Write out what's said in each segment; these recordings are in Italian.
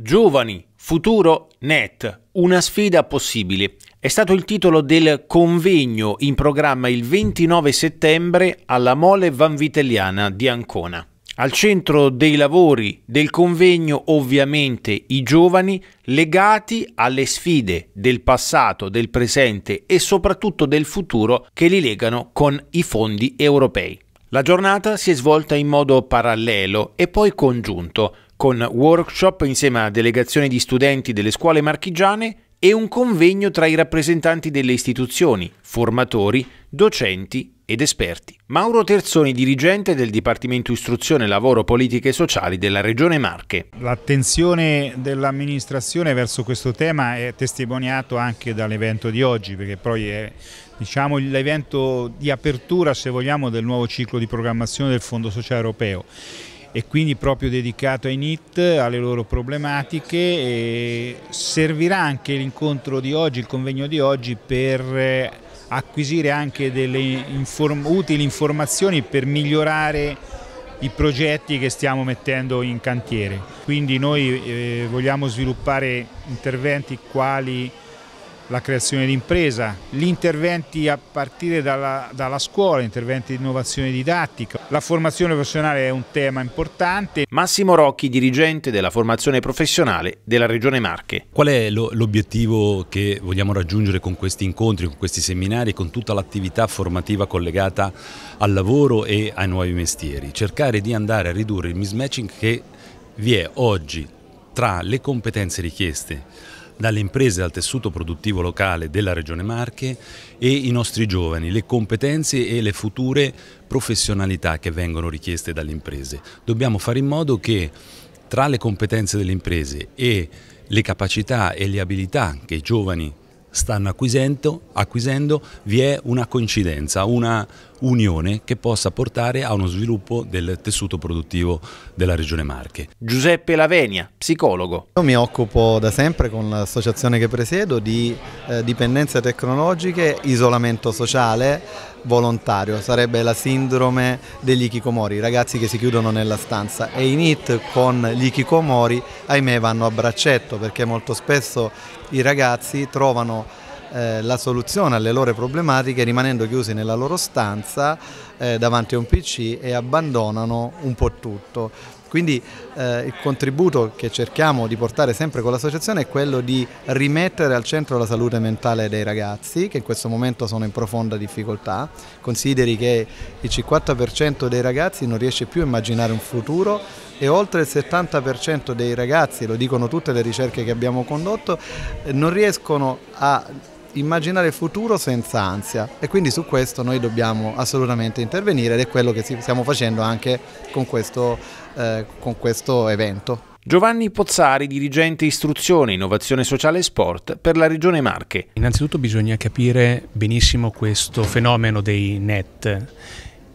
Giovani, futuro, net, una sfida possibile. È stato il titolo del convegno in programma il 29 settembre alla Mole Vanvitelliana di Ancona. Al centro dei lavori del convegno ovviamente i giovani legati alle sfide del passato, del presente e soprattutto del futuro che li legano con i fondi europei. La giornata si è svolta in modo parallelo e poi congiunto con workshop insieme a delegazioni di studenti delle scuole marchigiane e un convegno tra i rappresentanti delle istituzioni, formatori, docenti ed esperti. Mauro Terzoni, dirigente del Dipartimento Istruzione, Lavoro, Politiche e Sociali della Regione Marche. L'attenzione dell'amministrazione verso questo tema è testimoniato anche dall'evento di oggi, perché poi è diciamo, l'evento di apertura, se vogliamo, del nuovo ciclo di programmazione del Fondo Sociale Europeo e quindi proprio dedicato ai NIT, alle loro problematiche servirà anche l'incontro di oggi, il convegno di oggi per eh, acquisire anche delle inform utili informazioni per migliorare i progetti che stiamo mettendo in cantiere. Quindi noi eh, vogliamo sviluppare interventi quali la creazione di impresa, gli interventi a partire dalla, dalla, scuola, interventi di innovazione didattica. La formazione professionale è un tema importante. Massimo Rocchi, dirigente della formazione professionale della Regione Marche. Qual è l'obiettivo che vogliamo raggiungere con questi incontri, con questi seminari, con tutta l'attività formativa collegata al lavoro e ai nuovi mestieri? Cercare di andare a ridurre il mismatching che vi è oggi tra le competenze richieste dalle imprese, dal tessuto produttivo locale della Regione Marche e i nostri giovani, le competenze e le future professionalità che vengono richieste dalle imprese. Dobbiamo fare in modo che tra le competenze delle imprese e le capacità e le abilità che i giovani stanno acquisendo, acquisendo vi è una coincidenza, una unione che possa portare a uno sviluppo del tessuto produttivo della Regione Marche. Giuseppe Lavenia, psicologo. Io mi occupo da sempre con l'associazione che presiedo di eh, dipendenze tecnologiche, isolamento sociale volontario, sarebbe la sindrome degli ikikomori, i ragazzi che si chiudono nella stanza e i NIT con gli ikikomori ahimè vanno a braccetto perché molto spesso i ragazzi trovano eh, la soluzione alle loro problematiche rimanendo chiusi nella loro stanza eh, davanti a un PC e abbandonano un po' tutto. Quindi eh, il contributo che cerchiamo di portare sempre con l'associazione è quello di rimettere al centro la salute mentale dei ragazzi che in questo momento sono in profonda difficoltà. Consideri che il 50% dei ragazzi non riesce più a immaginare un futuro e oltre il 70% dei ragazzi, lo dicono tutte le ricerche che abbiamo condotto, eh, non riescono a immaginare il futuro senza ansia e quindi su questo noi dobbiamo assolutamente intervenire ed è quello che stiamo facendo anche con questo, eh, con questo evento. Giovanni Pozzari, dirigente istruzione, innovazione sociale e sport per la Regione Marche. Innanzitutto bisogna capire benissimo questo fenomeno dei net.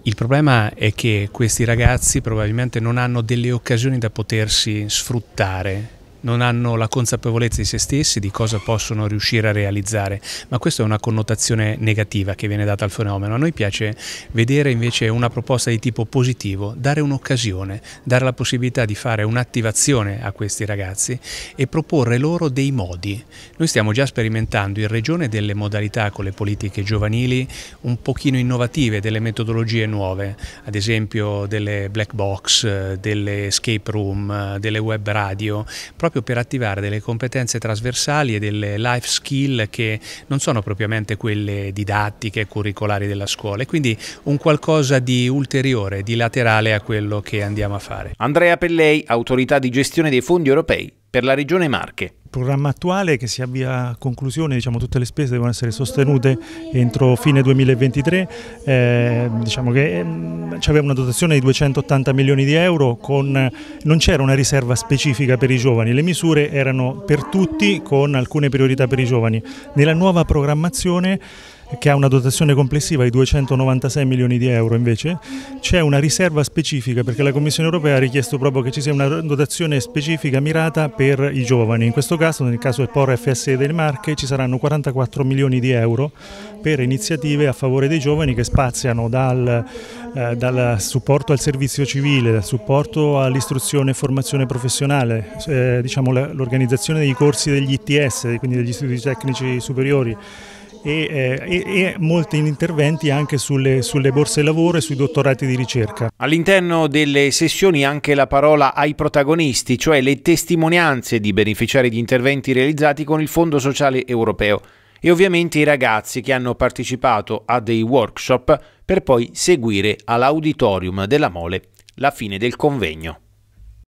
Il problema è che questi ragazzi probabilmente non hanno delle occasioni da potersi sfruttare non hanno la consapevolezza di se stessi, di cosa possono riuscire a realizzare, ma questa è una connotazione negativa che viene data al fenomeno. A noi piace vedere invece una proposta di tipo positivo, dare un'occasione, dare la possibilità di fare un'attivazione a questi ragazzi e proporre loro dei modi. Noi stiamo già sperimentando in regione delle modalità con le politiche giovanili un pochino innovative, delle metodologie nuove, ad esempio delle black box, delle escape room, delle web radio, proprio proprio per attivare delle competenze trasversali e delle life skill che non sono propriamente quelle didattiche e curricolari della scuola e quindi un qualcosa di ulteriore, di laterale a quello che andiamo a fare. Andrea Pellei, autorità di gestione dei fondi europei per la Regione Marche programma attuale che si avvia a conclusione, diciamo tutte le spese devono essere sostenute entro fine 2023, eh, diciamo che ehm, aveva una dotazione di 280 milioni di euro, con, non c'era una riserva specifica per i giovani, le misure erano per tutti con alcune priorità per i giovani. Nella nuova programmazione che ha una dotazione complessiva di 296 milioni di euro invece, c'è una riserva specifica perché la Commissione europea ha richiesto proprio che ci sia una dotazione specifica mirata per i giovani. In questo caso, nel caso del POR FSE delle Marche, ci saranno 44 milioni di euro per iniziative a favore dei giovani che spaziano dal, eh, dal supporto al servizio civile, dal supporto all'istruzione e formazione professionale, eh, diciamo l'organizzazione dei corsi degli ITS, quindi degli istituti tecnici superiori e, eh, e, e molti interventi anche sulle, sulle borse lavoro e sui dottorati di ricerca. All'interno delle sessioni anche la parola ai protagonisti, cioè le testimonianze di beneficiari di interventi realizzati con il Fondo Sociale Europeo e ovviamente i ragazzi che hanno partecipato a dei workshop per poi seguire all'auditorium della Mole la fine del convegno.